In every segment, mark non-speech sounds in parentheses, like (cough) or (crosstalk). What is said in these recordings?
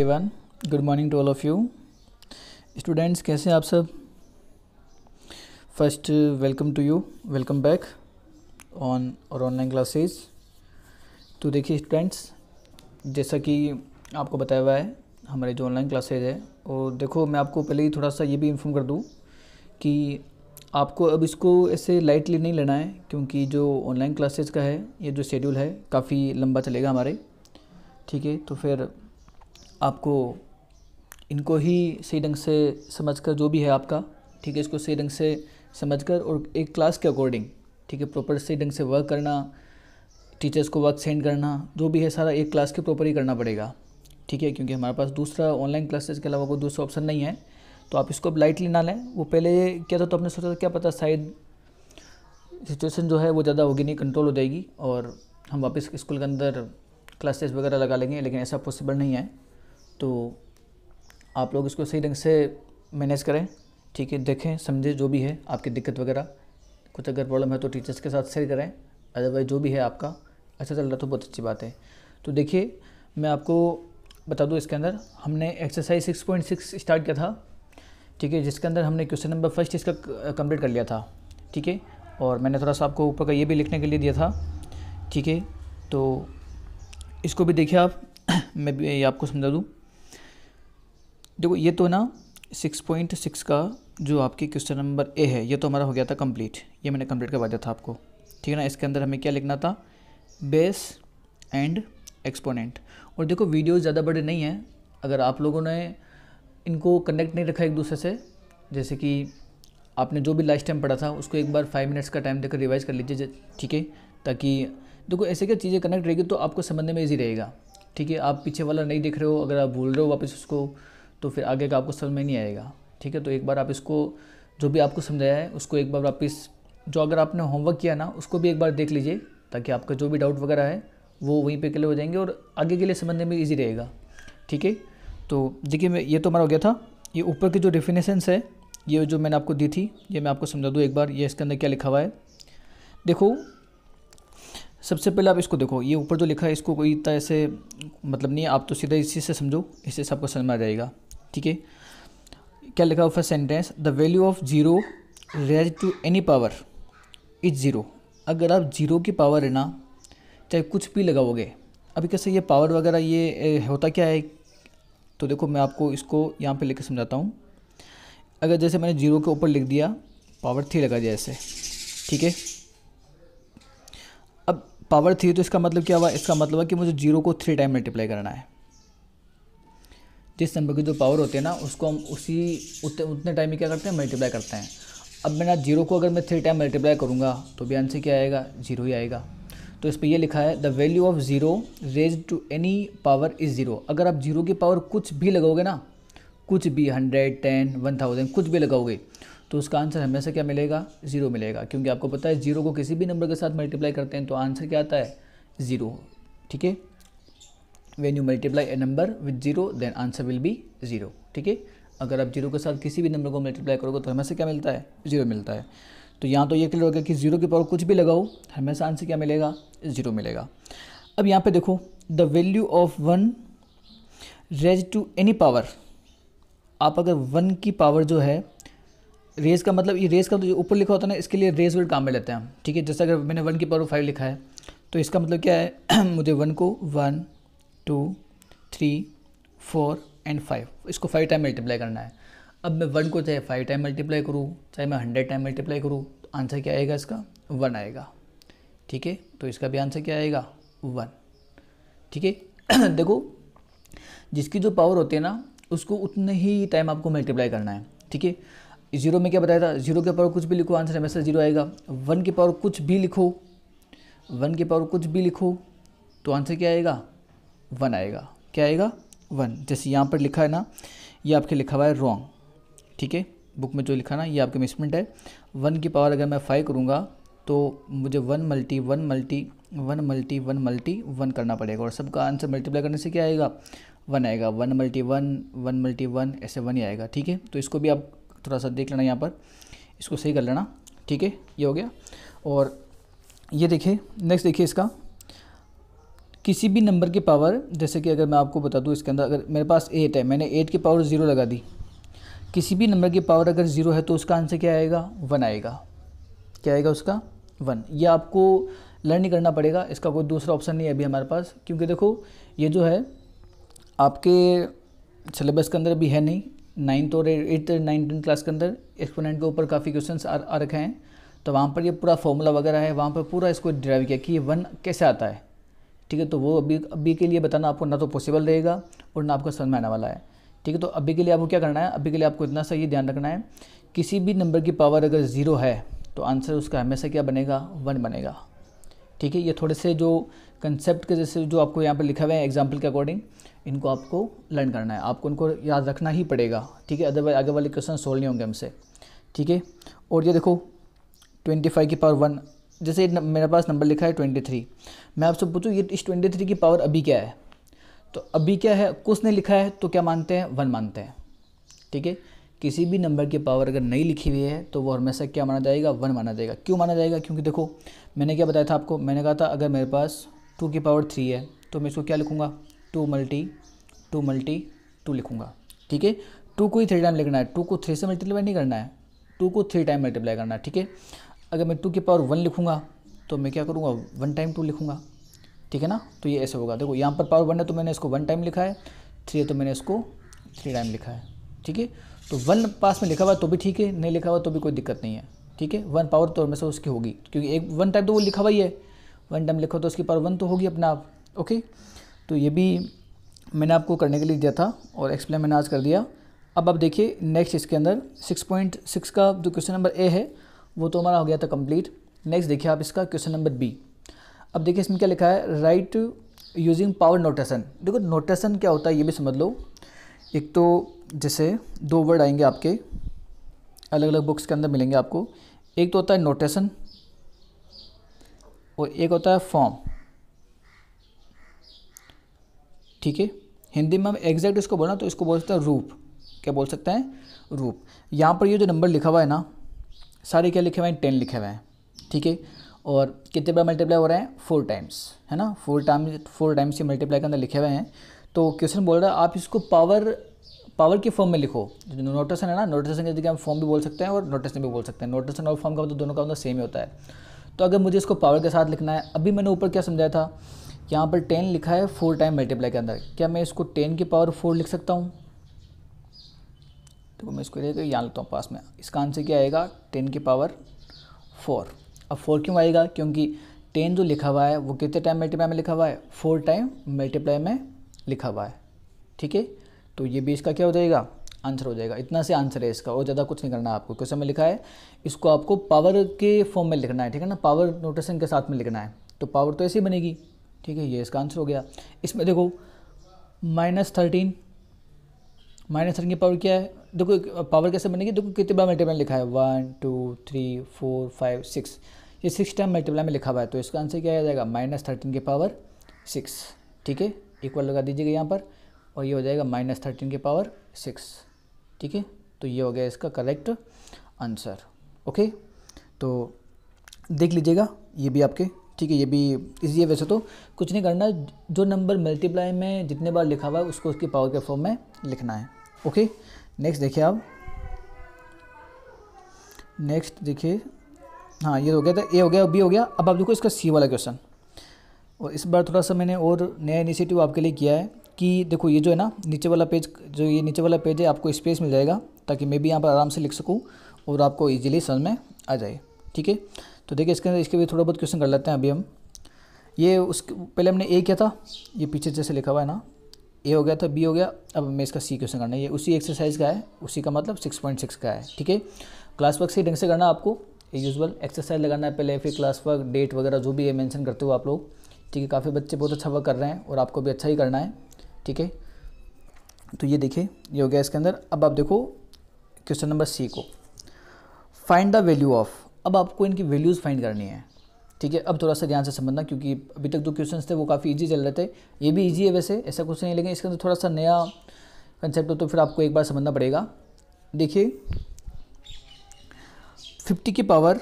Every everyone good morning to all of you students कैसे आप सब first welcome to you welcome back on और online classes तो देखिए स्टूडेंट्स जैसा कि आपको बताया हुआ है हमारे जो ऑनलाइन क्लासेज है और देखो मैं आपको पहले ही थोड़ा सा ये भी इन्फॉर्म कर दूँ कि आपको अब इसको ऐसे लाइटली नहीं लेना है क्योंकि जो ऑनलाइन क्लासेज का है ये जो शेड्यूल है काफ़ी लंबा चलेगा हमारे ठीक है तो फिर आपको इनको ही सही ढंग से समझकर जो भी है आपका ठीक है इसको सही ढंग से समझकर और एक क्लास के अकॉर्डिंग ठीक है प्रॉपर सही ढंग से वर्क करना टीचर्स को वर्क सेंड करना जो भी है सारा एक क्लास के प्रॉपर ही करना पड़ेगा ठीक है क्योंकि हमारे पास दूसरा ऑनलाइन क्लासेस के अलावा कोई दूसरा ऑप्शन नहीं है तो आप इसको अब लाइटली ना लें वो पहले क्या था तो आपने सोचा था क्या पता शायद सिचुएशन जो है वो ज़्यादा होगी नहीं कंट्रोल हो जाएगी और हम वापस स्कूल के अंदर क्लासेस वगैरह लगा लेंगे लेकिन ऐसा पॉसिबल नहीं है तो आप लोग इसको सही ढंग से मैनेज करें ठीक है देखें समझें जो भी है आपकी दिक्कत वगैरह कुछ अगर प्रॉब्लम है तो टीचर्स के साथ शेयर करें अदरवाइज जो भी है आपका अच्छा चल रहा तो बहुत अच्छी बात है तो देखिए मैं आपको बता दूँ इसके अंदर हमने exercise six point six start किया था ठीक है जिसके अंदर हमने क्वेश्चन नंबर फर्स्ट इसका कंप्लीट कर लिया था ठीक है और मैंने थोड़ा सा आपको ऊपर का ये भी लिखने के लिए दिया था ठीक है तो इसको भी देखिए आप (coughs) मैं भी आपको समझा दूँ देखो ये तो ना सिक्स पॉइंट सिक्स का जो आपकी क्वेश्चन नंबर ए है ये तो हमारा हो गया था कंप्लीट ये मैंने कंप्लीट करवा दिया था आपको ठीक है ना इसके अंदर हमें क्या लिखना था बेस एंड एक्सपोनेंट और देखो वीडियो ज़्यादा बड़े नहीं हैं अगर आप लोगों ने इनको कनेक्ट नहीं रखा एक दूसरे से जैसे कि आपने जो भी लास्ट टाइम पढ़ा था उसको एक बार फाइव मिनट्स का टाइम देकर रिवाइज कर लीजिए ठीक है ताकि देखो ऐसे क्या चीज़ें कनेक्ट रहेगी तो आपको समझने में ईजी रहेगा ठीक है आप पीछे वाला नहीं देख रहे हो अगर आप भूल रहे हो वापस उसको तो फिर आगे का आपको समझ में नहीं आएगा ठीक है तो एक बार आप इसको जो भी आपको समझाया है उसको एक बार आप इस जो अगर आपने होमवर्क किया ना उसको भी एक बार देख लीजिए ताकि आपका जो भी डाउट वगैरह है वो वहीं पे क्लियर हो जाएंगे और आगे के लिए समझने में ईजी रहेगा ठीक है तो देखिए मैं ये तो हमारा हो गया था ये ऊपर की जो डेफिनेशंस है ये जो मैंने आपको दी थी ये मैं आपको समझा दूँ एक बार ये इसके अंदर क्या लिखा हुआ है देखो सबसे पहले आप इसको देखो ये ऊपर जो लिखा है इसको कोई इतना ऐसे मतलब नहीं आप तो सीधा इसी से समझो इससे सबको समझ में आ जाएगा ठीक है क्या लिखा हुआ sentence the value of zero raise to any power is zero अगर आप जीरो की पावर है ना चाहे कुछ भी लगाओगे अभी कैसे ये पावर वगैरह ये होता क्या है तो देखो मैं आपको इसको यहाँ पे लेकर समझाता हूँ अगर जैसे मैंने जीरो के ऊपर लिख दिया पावर थ्री लगा दिया ऐसे ठीक है अब पावर थ्री तो इसका मतलब क्या हुआ इसका मतलब है कि मुझे जीरो को थ्री टाइम मल्टीप्लाई करना है जिस नंबर की जो पावर होती है ना उसको हम उसी उतने उतने टाइम में क्या करते हैं मल्टीप्लाई करते हैं अब मैं ना जीरो को अगर मैं थ्री टाइम मल्टीप्लाई करूँगा तो भी आंसर क्या आएगा जीरो ही आएगा तो इस पर यह लिखा है the value of zero raise to any power is zero अगर आप जीरो की पावर कुछ भी लगाओगे ना कुछ भी हंड्रेड टेन वन थाउजेंड कुछ भी लगाओगे तो उसका आंसर हमेशा क्या मिलेगा ज़ीरो मिलेगा क्योंकि आपको पता है जीरो को किसी भी नंबर के साथ मल्टीप्लाई करते हैं तो आंसर क्या आता है ज़ीरो ठीक है when you multiply a number with zero then answer will be zero ठीक है अगर आप जीरो के साथ किसी भी नंबर को मल्टीप्लाई करोगे तो हमेशा क्या मिलता है जीरो मिलता है तो यहाँ तो ये क्लियर हो गया कि जीरो के पावर कुछ भी लगाओ हमेशा आंसर क्या मिलेगा जीरो मिलेगा अब यहाँ पे देखो the value of one raise to any power आप अगर वन की पावर जो है रेज का मतलब ये रेज का जो ऊपर लिखा होता है ना इसके लिए रेज वर्ड काम में लेते हैं हम ठीक है जैसे अगर मैंने वन की पावर फाइव लिखा है तो इसका मतलब क्या है (clears throat) मुझे वन को one two three four and five इसको फाइव टाइम मल्टीप्लाई करना है अब मैं वन को चाहे फाइव टाइम मल्टीप्लाई करूँ चाहे मैं हंड्रेड टाइम मल्टीप्लाई करूँ तो आंसर क्या आएगा इसका वन आएगा ठीक है तो इसका भी आंसर क्या आएगा वन ठीक है (clears throat) देखो जिसकी जो पावर होती है ना उसको उतने ही टाइम आपको मल्टीप्लाई करना है ठीक है जीरो में क्या बताया था जीरो के पावर कुछ भी लिखो आंसर हमेशा जीरो आएगा वन के पावर कुछ भी लिखो वन के पावर कुछ भी लिखो तो आंसर क्या आएगा वन आएगा क्या आएगा वन जैसे यहाँ पर लिखा है ना ये आपके लिखा हुआ है रॉन्ग ठीक है बुक में जो लिखा ना ये आपके मिसमेंट है वन की पावर अगर मैं फाइव करूँगा तो मुझे one multi one multi one multi one multi one करना पड़ेगा और सबका आंसर मल्टीप्लाई करने से क्या आएगा वन आएगा one multi one one multi one ऐसे वन ही आएगा ठीक है तो इसको भी आप थोड़ा सा देख लेना यहाँ पर इसको सही कर लेना ठीक है ये हो गया और ये देखिए नेक्स्ट देखिए इसका किसी भी नंबर की पावर जैसे कि अगर मैं आपको बता दूँ इसके अंदर अगर मेरे पास एट है मैंने एट की पावर ज़ीरो लगा दी किसी भी नंबर की पावर अगर ज़ीरो है तो उसका आंसर क्या आएगा वन आएगा क्या आएगा उसका वन ये आपको लर्न नहीं करना पड़ेगा इसका कोई दूसरा ऑप्शन नहीं है अभी हमारे पास क्योंकि देखो ये जो है आपके सिलेबस के अंदर भी है नहीं नाइन्थ और एट्थ नाइन टेंथ क्लास के अंदर एक्सपोनेंट के ऊपर काफ़ी क्वेश्चन आ, रखे हैं तो वहाँ पर ये पूरा फॉर्मूला वगैरह है वहाँ पर पूरा इसको डिराइव किया कि ये वन कैसे आता है ठीक है तो वो अभी अभी के लिए बताना आपको ना तो पॉसिबल रहेगा और ना आपका समझ में आने वाला है ठीक है तो अभी के लिए आपको क्या करना है अभी के लिए आपको इतना सा ये ध्यान रखना है किसी भी नंबर की पावर अगर ज़ीरो है तो आंसर उसका हमेशा क्या बनेगा वन बनेगा ठीक है ये थोड़े से जो कंसेप्ट के जैसे जो आपको यहाँ पर लिखा हुआ है एग्जाम्पल के अकॉर्डिंग इनको आपको लर्न करना है आपको उनको याद रखना ही पड़ेगा ठीक है अदरवाइज आगे वाले क्वेश्चन सोल्व नहीं होंगे हमसे ठीक है और ये देखो ट्वेंटी फाइव की पावर वन जैसे मेरे पास नंबर लिखा है ट्वेंटी थ्री मैं आपसे पूछूँ ये इस ट्वेंटी थ्री की पावर अभी क्या है तो अभी क्या है कुछ ने लिखा है तो क्या मानते हैं वन मानते हैं ठीक है किसी भी नंबर की पावर अगर नहीं लिखी हुई है तो वो हमेशा क्या माना जाएगा वन माना जाएगा क्यों माना जाएगा क्योंकि देखो मैंने क्या बताया था आपको मैंने कहा था अगर मेरे पास टू की पावर थ्री है तो मैं इसको क्या लिखूँगा two multi two multi two लिखूँगा ठीक है टू को ही थ्री टाइम लिखना है टू को थ्री से मल्टीप्लाई नहीं करना है टू को थ्री टाइम मल्टीप्लाई करना है ठीक है अगर मैं टू की पावर वन लिखूँगा तो मैं क्या करूँगा वन टाइम टू लिखूँगा ठीक है ना तो ये ऐसे होगा देखो यहाँ पर पावर वन है तो मैंने इसको वन टाइम लिखा है थ्री है तो मैंने इसको थ्री टाइम लिखा है ठीक है तो वन पास में लिखा हुआ तो भी ठीक है नहीं लिखा हुआ तो भी कोई दिक्कत नहीं है ठीक है वन पावर तो हमेशा उसकी होगी क्योंकि एक वन टाइम तो वो लिखा हुआ ही है वन टाइम लिखा तो उसकी पावर वन तो होगी अपना आप ओके तो ये भी मैंने आपको करने के लिए दिया था और एक्सप्लेन मैंने आज कर दिया अब आप देखिए नेक्स्ट इसके अंदर सिक्स पॉइंट सिक्स का जो क्वेश्चन नंबर ए है वो तो हमारा हो गया था कंप्लीट नेक्स्ट देखिए आप इसका क्वेश्चन नंबर बी अब देखिए इसमें क्या लिखा है राइट यूजिंग पावर नोटेशन देखो नोटेशन क्या होता है ये भी समझ लो एक तो जैसे दो वर्ड आएंगे आपके अलग अलग बुक्स के अंदर मिलेंगे आपको एक तो होता है नोटेशन और एक होता है फॉर्म ठीक है हिंदी में हम एग्जैक्ट इसको बोलना तो इसको बोल सकते हैं रूप क्या बोल सकते हैं रूप यहाँ पर ये जो नंबर लिखा हुआ है ना सारे क्या लिखे हुए हैं टेन लिखे हुए हैं ठीक है और कितने बार मल्टीप्लाई हो रहे हैं फोर टाइम्स है ना फोर टाइम फोर टाइम्स ये मल्टीप्लाई के अंदर लिखे हुए हैं तो क्वेश्चन बोल रहा है आप इसको पावर पावर के फॉर्म में लिखो नोटेशन है ना नोटेशन के जगह हम फॉर्म भी बोल सकते हैं और नोटेशन भी बोल सकते हैं नोटेशन और फॉर्म का मतलब दोनों का मतलब सेम ही होता है तो अगर मुझे इसको पावर के साथ लिखना है अभी मैंने ऊपर क्या समझाया था यहाँ पर टेन लिखा है फोर टाइम मल्टीप्लाई के अंदर क्या मैं इसको टेन की पावर फोर लिख सकता हूँ तो मैं इसको लेकर यहाँ लेता हूँ पास में इसका आंसर क्या आएगा टेन की पावर फोर अब फोर क्यों आएगा क्योंकि टेन जो लिखा हुआ है वो कितने टाइम मल्टीप्लाई में लिखा हुआ है फोर टाइम मल्टीप्लाई में लिखा हुआ है ठीक है तो ये भी इसका क्या हो जाएगा आंसर हो जाएगा इतना से आंसर है इसका और ज़्यादा कुछ नहीं करना है आपको क्वेश्चन में लिखा है इसको आपको पावर के फॉर्म में लिखना है ठीक है ना पावर नोटेशन के साथ में लिखना है तो पावर तो ऐसी बनेगी ठीक है ये इसका आंसर हो गया इसमें देखो माइनस थर्टीन माइनस थ्री की पावर क्या है देखो पावर कैसे बनेगी देखो कितने बार मल्टीप्लाई लिखा है one two three four five six ये सिक्स टाइम मल्टीप्लाई में लिखा हुआ है तो इसका आंसर क्या आ जाएगा माइनस थर्टीन के पावर सिक्स ठीक है इक्वल लगा दीजिएगा यहाँ पर और ये हो जाएगा माइनस थर्टीन के पावर सिक्स ठीक है तो ये हो गया इसका करेक्ट आंसर ओके तो देख लीजिएगा ये भी आपके ठीक है ये भी इसी वैसे तो कुछ नहीं करना जो नंबर मल्टीप्लाई में जितने बार लिखा हुआ है उसको उसकी पावर के फॉर्म में लिखना है ओके नेक्स्ट देखिए आप नेक्स्ट देखिए हाँ ये हो गया था ए हो गया बी हो गया अब आप देखो इसका सी वाला क्वेश्चन और इस बार थोड़ा सा मैंने और नया इनिशिएटिव आपके लिए किया है कि देखो ये जो है ना नीचे वाला पेज जो ये नीचे वाला पेज है आपको स्पेस मिल जाएगा ताकि मैं भी यहाँ पर आराम से लिख सकूँ और आपको ईजिली समझ में आ जाए ठीक है तो देखिए इसके अंदर इसके भी थोड़ा बहुत क्वेश्चन कर लेते हैं अभी हम ये उस पहले हमने ए किया था ये पीछे जैसे लिखा हुआ है ना ए हो गया था तो बी हो गया अब हमें इसका सी क्वेश्चन करना है ये उसी एक्सरसाइज का है उसी का मतलब सिक्स पॉइंट सिक्स का है ठीक है क्लास वर्क सही ढंग से करना आपको यूजल एक्सरसाइज लगाना है पहले फिर क्लास वर्क डेट वगैरह जो भी है मैंशन करते हो आप लोग ठीक है काफ़ी बच्चे बहुत अच्छा वर्क कर रहे हैं और आपको भी अच्छा ही करना है ठीक है तो ये देखिए ये हो गया इसके अंदर अब आप देखो क्वेश्चन नंबर सी को फाइंड द वैल्यू ऑफ अब आपको इनकी वैल्यूज़ फाइंड करनी है ठीक है अब थोड़ा सा ध्यान से समझना क्योंकि अभी तक जो क्वेश्चन थे वो काफ़ी ईजी चल रहे थे ये भी ईजी है वैसे ऐसा कुछ नहीं लेकिन इसके अंदर थोड़ा सा नया कंसेप्ट हो तो फिर आपको एक बार समझना पड़ेगा देखिए फिफ्टी की पावर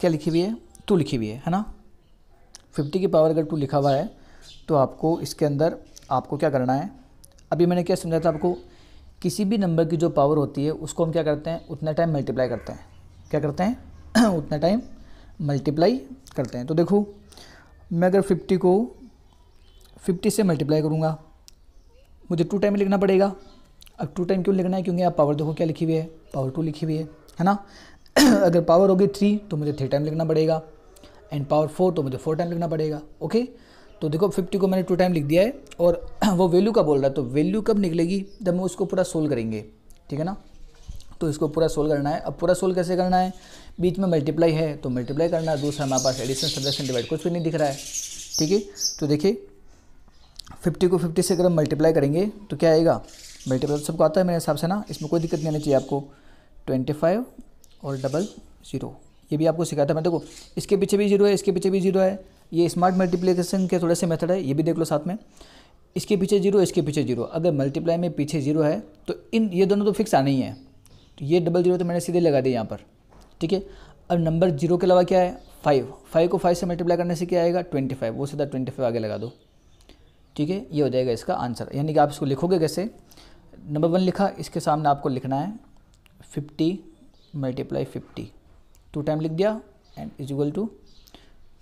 क्या लिखी हुई है टू लिखी हुई है है ना फिफ्टी की पावर अगर टू लिखा हुआ है तो आपको इसके अंदर आपको क्या करना है अभी मैंने क्या समझाया था आपको किसी भी नंबर की जो पावर होती है उसको हम क्या करते हैं उतना टाइम मल्टीप्लाई करते हैं क्या करते हैं (clears throat) उतना टाइम मल्टीप्लाई करते हैं तो देखो मैं अगर फिफ्टी को फिफ्टी से मल्टीप्लाई करूँगा मुझे टू टाइम लिखना पड़ेगा अब टू टाइम क्यों लिखना है क्योंकि आप पावर देखो क्या लिखी हुई है पावर टू लिखी हुई है है ना (clears throat) अगर पावर होगी थ्री तो मुझे थ्री टाइम लिखना पड़ेगा एंड पावर फोर तो मुझे फोर टाइम लिखना पड़ेगा ओके तो देखो फिफ्टी को मैंने टू टाइम लिख दिया है और (clears throat) वो वैल्यू का बोल रहा है तो वैल्यू कब निकलेगी जब मैं उसको पूरा सोल्व करेंगे ठीक है ना तो इसको पूरा सोल्व करना है अब पूरा सोल्व कैसे करना है बीच में मल्टीप्लाई है तो मल्टीप्लाई करना है दूसरा हमारे पास एडिशन सब्जेक्शन डिवाइड कुछ भी नहीं दिख रहा है ठीक है तो देखिए फिफ्टी को फिफ्टी से अगर हम मल्टीप्लाई करेंगे तो क्या आएगा मल्टीप्लाई तो सबको आता है मेरे हिसाब से ना इसमें कोई दिक्कत नहीं आनी चाहिए आपको ट्वेंटी फाइव और डबल ज़ीरो ये भी आपको सिखाया था मैं देखो इसके पीछे भी जीरो है इसके पीछे भी जीरो है ये स्मार्ट मल्टीप्लिकेशन के थोड़े से मेथड है ये भी देख लो साथ में इसके पीछे जीरो इसके पीछे जीरो अगर मल्टीप्लाई में पीछे जीरो है तो इन ये दोनों तो फिक्स आने ही है तो ये डबल जीरो तो मैंने सीधे लगा दिया यहाँ पर ठीक है अब नंबर जीरो के अलावा क्या है फाइव फाइव को फाइव से मल्टीप्लाई करने से क्या आएगा ट्वेंटी फाइव वो सीधा ट्वेंटी फाइव आगे लगा दो ठीक है ये हो जाएगा इसका आंसर यानी कि आप इसको लिखोगे कैसे नंबर वन लिखा इसके सामने आपको लिखना है fifty multiply fifty two time लिख दिया and is equal to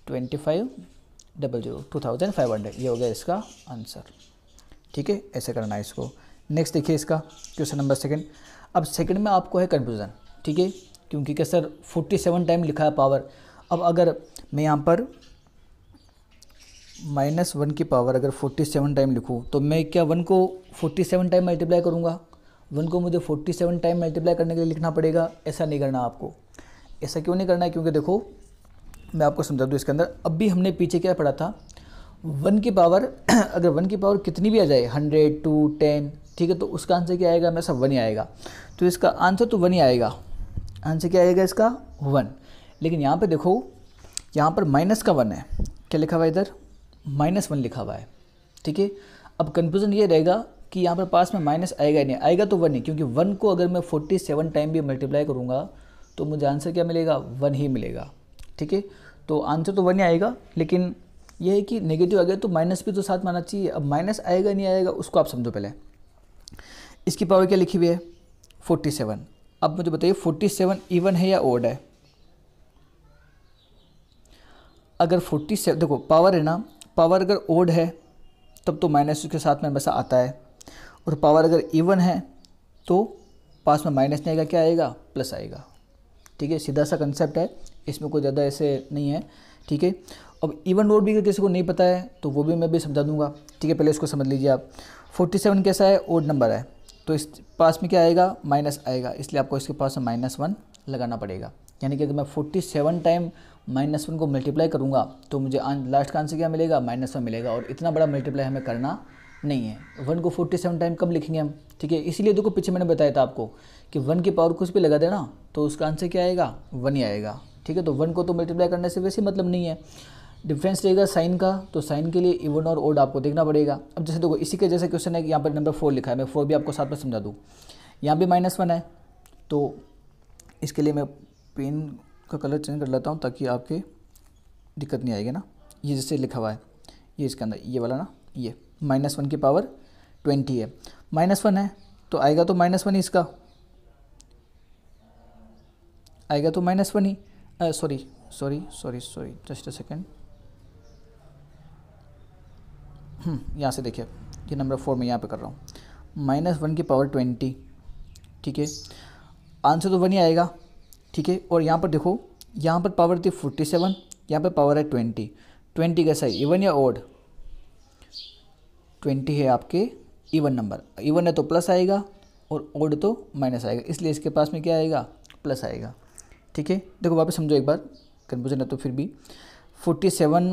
twenty five double zero two thousand five hundred ये हो गया इसका आंसर ठीक है ऐसे करना है इसको नेक्स्ट देखिए इसका क्वेश्चन नंबर सेकेंड अब सेकंड में आपको है कन्फ्यूज़न ठीक है क्योंकि क्या सर 47 टाइम लिखा है पावर अब अगर मैं यहाँ पर माइनस वन की पावर अगर 47 टाइम लिखूँ तो मैं क्या वन को 47 टाइम मल्टीप्लाई करूँगा वन को मुझे 47 टाइम मल्टीप्लाई करने के लिए लिखना पड़ेगा ऐसा नहीं करना आपको ऐसा क्यों नहीं करना है क्योंकि देखो मैं आपको समझा दूँ इसके अंदर अब भी हमने पीछे क्या पढ़ा था वन की पावर (clears throat) अगर वन की पावर कितनी भी आ जाए हंड्रेड टू टेन ठीक है तो उसका आंसर क्या आएगा हमेशा वन ही आएगा तो इसका आंसर तो वन ही आएगा आंसर क्या आएगा इसका वन लेकिन यहाँ पर देखो यहाँ पर माइनस का वन है क्या लिखा हुआ है इधर माइनस वन लिखा हुआ है ठीक है अब कन्फ्यूज़न ये रहेगा कि यहाँ पर पास में माइनस आएगा नहीं आएगा तो वन ही क्योंकि वन को अगर मैं फोर्टी सेवन टाइम भी मल्टीप्लाई करूँगा तो मुझे आंसर क्या मिलेगा वन ही मिलेगा ठीक है तो आंसर तो वन ही आएगा लेकिन यह है कि नेगेटिव आ गया तो माइनस भी तो साथ माना चाहिए अब माइनस आएगा नहीं आएगा उसको आप समझो पहले इसकी पावर क्या लिखी हुई है फोर्टी सेवन अब मुझे बताइए फोर्टी सेवन ईवन है या ओड है अगर फोर्टी सेवन देखो पावर है ना पावर अगर ओड है तब तो माइनस उसके साथ में बस आता है और पावर अगर इवन है तो पास में माइनस नहीं आएगा क्या आएगा प्लस आएगा ठीक है सीधा सा कंसेप्ट है इसमें कोई ज़्यादा ऐसे नहीं है ठीक है अब इवन ओड भी अगर किसी को नहीं पता है तो वो भी मैं भी समझा दूंगा ठीक है पहले इसको समझ लीजिए आप 47 कैसा है ओड नंबर है तो इस पास में क्या आएगा माइनस आएगा इसलिए आपको इसके पास में माइनस वन लगाना पड़ेगा यानी कि अगर मैं forty seven time minus one को मल्टीप्लाई करूँगा तो मुझे लास्ट का आंसर क्या मिलेगा माइनस वन मिलेगा और इतना बड़ा मल्टीप्लाई हमें करना नहीं है वन को फोर्टी सेवन टाइम कम लिखेंगे हम ठीक है इसीलिए देखो पीछे मैंने बताया था आपको कि वन की पावर कुछ भी लगा देना तो उसका आंसर क्या आएगा वन ही आएगा ठीक है तो वन को तो मल्टीप्लाई करने से वैसे मतलब नहीं है डिफरेंस रहेगा साइन का तो साइन के लिए इवन और ओड आपको देखना पड़ेगा अब जैसे देखो इसी के जैसे क्वेश्चन है कि यहाँ पर नंबर फोर लिखा है मैं फोर भी आपको साथ में समझा दूँ यहाँ भी माइनस वन है तो इसके लिए मैं पेन का कलर चेंज कर लेता हूँ ताकि आपके दिक्कत नहीं आएगी ना ये जैसे लिखा हुआ है ये इसके अंदर ये वाला ना ये माइनस वन की पावर ट्वेंटी है माइनस वन है तो आएगा तो माइनस वन ही इसका आएगा तो माइनस वन ही sorry sorry sorry sorry just a second hmm, यहाँ से देखिए ये नंबर फोर में यहाँ पे कर रहा हूँ माइनस वन की पावर ट्वेंटी ठीक है आंसर तो वन ही आएगा ठीक है और यहाँ पर देखो यहाँ पर पावर थी फोर्टी सेवन यहाँ पर पावर है ट्वेंटी ट्वेंटी कैसा है इवन या ओड ट्वेंटी है आपके इवन नंबर इवन है तो प्लस आएगा और ओड तो माइनस आएगा इसलिए इसके पास में क्या आएगा प्लस आएगा ठीक है देखो वापस समझो एक बार कन्फ्यूजन है तो फिर भी फोर्टी सेवन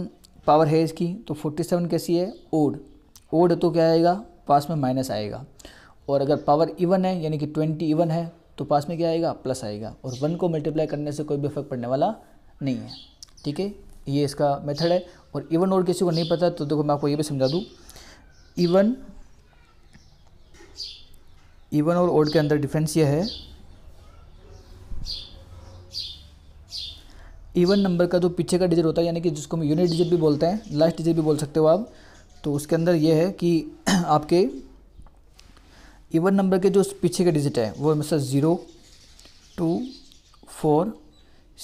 पावर है इसकी तो फोर्टी सेवन कैसी है ओड ओड तो क्या आएगा पास में माइनस आएगा और अगर पावर इवन है यानी कि ट्वेंटी इवन है तो पास में क्या आएगा प्लस आएगा और वन को मल्टीप्लाई करने से कोई भी इफेक्ट पड़ने वाला नहीं है ठीक है ये इसका मेथड है और इवन ओड किसी को नहीं पता तो देखो मैं आपको ये भी समझा दूँ इवन इवन और ओड के अंदर डिफ्रेंस ये है इवन नंबर का जो पीछे का डिजिट होता है यानी कि जिसको हम यूनिट डिजिट भी बोलते हैं लास्ट डिजिट भी बोल सकते हो आप तो उसके अंदर ये है कि (clears throat) आपके इवन नंबर के जो पीछे के डिजिट है वो हमेशा ज़ीरो टू फोर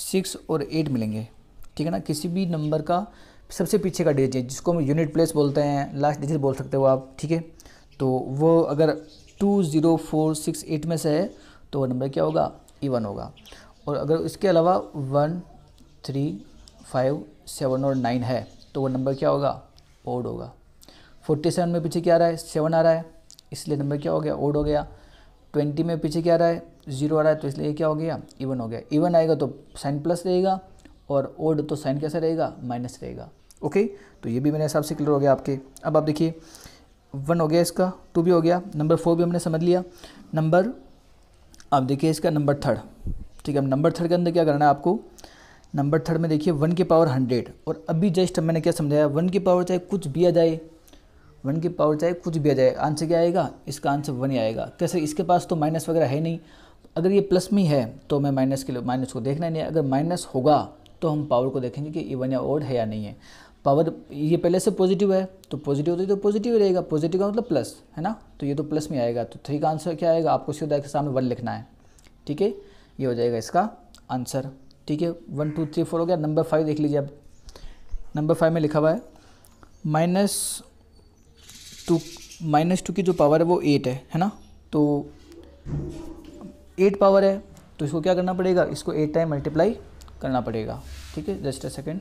सिक्स और एट मिलेंगे ठीक है ना किसी भी नंबर का सबसे पीछे का डिजिट है जिसको हम यूनिट प्लेस बोलते हैं लास्ट डिजिट बोल सकते हो आप ठीक है तो वो अगर two zero four six eight में से है तो वो नंबर क्या होगा इवन होगा और अगर इसके अलावा वन थ्री फाइव सेवन और नाइन है तो वो नंबर क्या होगा ओड होगा फोर्टी सेवन में पीछे क्या आ रहा है सेवन आ रहा है इसलिए नंबर क्या हो गया ओड हो गया ट्वेंटी में पीछे क्या आ रहा है जीरो आ रहा है तो इसलिए क्या हो गया इवन हो गया इवन आएगा तो साइन प्लस रहेगा और ओड तो साइन कैसा रहेगा माइनस रहेगा ओके तो ये भी मेरे हिसाब से क्लियर हो गया आपके अब आप देखिए वन हो गया इसका टू भी हो गया नंबर फोर भी हमने समझ लिया नंबर आप देखिए इसका नंबर थर्ड ठीक है अब नंबर थर्ड के अंदर क्या करना है आपको नंबर थर्ड में देखिए वन के पावर हंड्रेड और अभी जस्ट मैंने क्या समझाया वन की पावर चाहे कुछ भी आ जाए वन की पावर चाहे कुछ भी आ जाए आंसर क्या आएगा इसका आंसर वन ही आएगा कैसे इसके पास तो माइनस वगैरह है नहीं अगर ये प्लस में है तो हमें माइनस के लिए माइनस को देखना नहीं है अगर माइनस होगा तो हम पावर को देखेंगे कि ये वन या ओड है या नहीं है पावर ये पहले से पॉजिटिव है तो पॉजिटिव होती है तो पॉजिटिव रहेगा पॉजिटिव का मतलब प्लस है ना तो ये तो प्लस में आएगा तो थ्री का आंसर क्या आएगा आपको सीधा के सामने वन लिखना है ठीक है ये हो जाएगा इसका आंसर ठीक है वन टू थ्री फोर हो गया नंबर फाइव देख लीजिए आप नंबर फाइव में लिखा हुआ है माइनस टू माइनस टू की जो पावर है वो एट है है ना तो एट पावर है तो इसको क्या करना पड़ेगा इसको एट टाइम मल्टीप्लाई करना पड़ेगा ठीक है जस्ट अ सेकेंड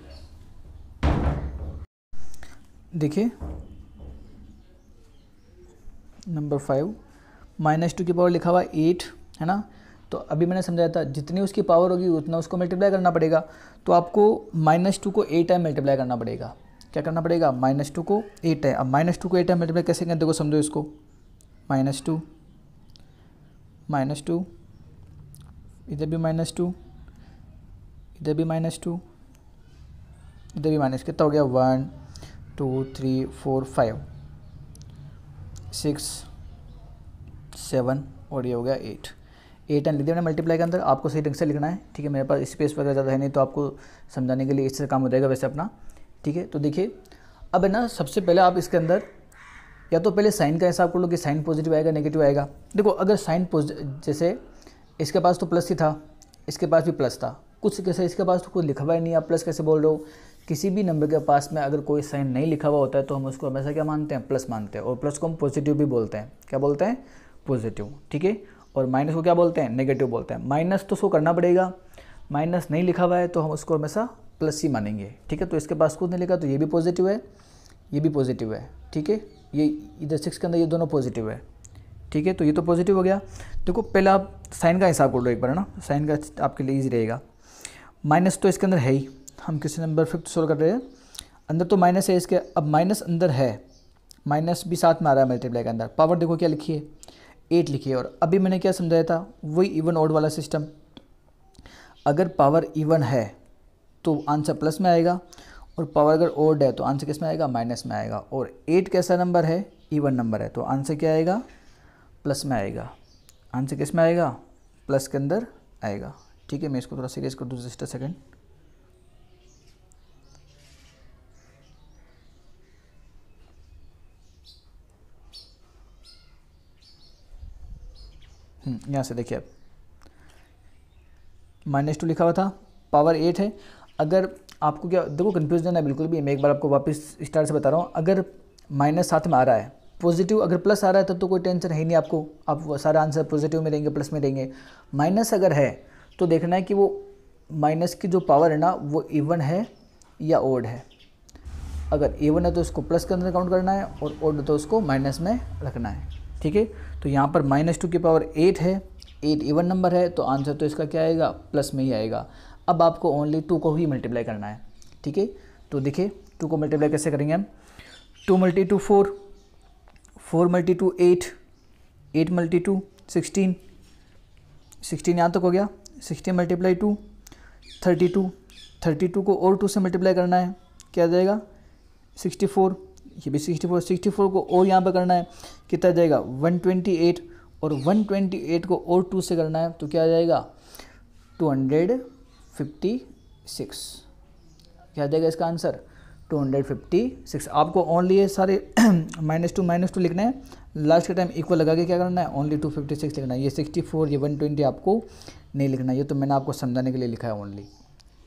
देखिए नंबर फाइव माइनस टू की पावर लिखा हुआ एट है ना तो अभी मैंने समझाया था जितनी उसकी पावर होगी उतना उसको मल्टीप्लाई करना पड़ेगा तो आपको माइनस टू को एट टाइम मल्टीप्लाई करना पड़ेगा क्या करना पड़ेगा माइनस टू को एट टाइम अब माइनस टू को एट टाइम मल्टीप्लाई कैसे करें देखो समझो इसको माइनस टू माइनस टू इधर भी माइनस टू इधर भी माइनस टू इधर भी माइनस कितना हो गया one two three four five six seven और ये हो गया एट ए एन लिख दिया मैंने मल्टीप्लाई के अंदर आपको सही ढंग से लिखना है ठीक है मेरे पास स्पेस वगैरह ज़्यादा है नहीं तो आपको समझाने के लिए इससे काम हो जाएगा वैसे अपना ठीक है तो देखिए अब है ना सबसे पहले आप इसके अंदर या तो पहले साइन का हिसाब कर लो कि साइन पॉजिटिव आएगा नेगेटिव आएगा देखो अगर साइन जैसे इसके पास तो प्लस ही था इसके पास भी प्लस था कुछ कैसे इसके पास तो कुछ लिखा हुआ ही नहीं आप प्लस कैसे बोल रहे हो किसी भी नंबर के पास में अगर कोई साइन नहीं लिखा हुआ होता है तो हम उसको हमेशा क्या मानते हैं प्लस मानते हैं और प्लस को हम पॉजिटिव भी बोलते हैं क्या बोलते हैं पॉजिटिव ठीक है और माइनस को क्या बोलते हैं नेगेटिव बोलते हैं माइनस तो सो करना पड़ेगा माइनस नहीं लिखा हुआ है तो हम उसको हमेशा प्लस ही मानेंगे ठीक है तो इसके पास खुद नहीं लिखा तो ये भी पॉजिटिव है ये भी पॉजिटिव है ठीक है ये इधर सिक्स के अंदर ये दोनों पॉजिटिव है ठीक है तो ये तो पॉजिटिव हो गया देखो पहले आप साइन का हिसाब कर लो एक बार है ना साइन का आपके लिए ईजी रहेगा माइनस तो इसके अंदर है ही हम किसी नंबर फिफ्थ सोल्व कर रहे हैं अंदर तो माइनस है इसके अब माइनस अंदर है माइनस भी साथ में आ रहा है मल्टीप्लाई के अंदर पावर देखो क्या लिखी है एट लिखिए और अभी मैंने क्या समझाया था वही इवन ऑड वाला सिस्टम अगर पावर इवन है तो आंसर प्लस में आएगा और पावर अगर ओड है तो आंसर किस में आएगा माइनस में आएगा और एट कैसा नंबर है इवन नंबर है तो आंसर क्या आएगा प्लस में आएगा आंसर किस में आएगा प्लस के अंदर आएगा ठीक है मैं इसको थोड़ा सीरियस कर दूँ जस्ट सेकेंड हम्म, यहाँ से देखिए आप माइनस टू लिखा हुआ था पावर एट है अगर आपको क्या देखो कन्फ्यूज है बिल्कुल भी मैं एक बार आपको वापस स्टार्ट से बता रहा हूँ अगर माइनस साथ में आ रहा है पॉजिटिव अगर प्लस आ रहा है तब तो, कोई टेंशन है ही नहीं आपको आप सारा आंसर पॉजिटिव में रहेंगे प्लस में रहेंगे माइनस अगर है तो देखना है कि वो माइनस की जो पावर है ना वो इवन है या ओड है अगर एवन है तो उसको प्लस के अंदर काउंट करना है और ओड तो उसको माइनस में रखना है ठीक है तो यहाँ पर माइनस टू की पावर एट है एट इवन नंबर है तो आंसर तो इसका क्या आएगा प्लस में ही आएगा अब आपको ओनली टू को ही मल्टीप्लाई करना है ठीक है तो देखिए टू को मल्टीप्लाई कैसे करेंगे हम two multi two four four multi two eight eight multi two sixteen sixteen यहाँ तक हो गया sixteen multiply two thirty two thirty two को और टू से मल्टीप्लाई करना है क्या जाएगा सिक्सटी फोर ये भी सिक्सटी फोर सिक्सटी फोर को और यहाँ पर करना है कितना जाएगा वन ट्वेंटी एट और वन ट्वेंटी एट को और टू से करना है तो क्या आ जाएगा टू हंड्रेड फिफ्टी सिक्स क्या जाएगा इसका answer two hundred fifty six आपको ओनली ये सारे माइनस टू माइनस टू लिखना है लास्ट का टाइम इक्वल लगा के क्या करना है ओनली टू फिफ्टी सिक्स लिखना है ये सिक्सटी फोर ये वन ट्वेंटी आपको नहीं लिखना है ये तो मैंने आपको समझाने के लिए लिखा है ओनली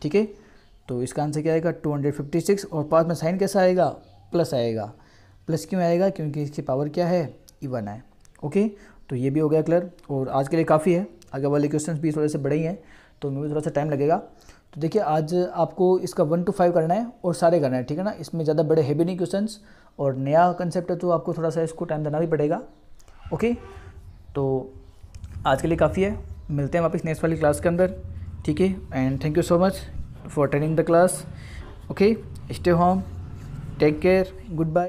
ठीक है तो इसका आंसर क्या आएगा टू हंड्रेड फिफ्टी सिक्स और पास में साइन कैसा आएगा प्लस आएगा प्लस क्यों आएगा क्योंकि इसकी पावर क्या है इवन e है ओके तो ये भी हो गया क्लियर और आज के लिए काफ़ी है आगे वाले क्वेश्चन भी थोड़े से बड़े ही हैं तो उनमें भी थोड़ा सा टाइम लगेगा तो देखिए आज आपको इसका वन टू फाइव करना है और सारे करना है ठीक है ना इसमें ज़्यादा बड़े हैवी नहीं क्वेश्चन और नया कंसेप्ट है तो आपको थोड़ा सा इसको टाइम देना भी पड़ेगा ओके तो आज के लिए काफ़ी है मिलते हैं वापस नेक्स्ट वाली क्लास के अंदर ठीक है and thank you so much for attending the class okay stay home Take care. Goodbye.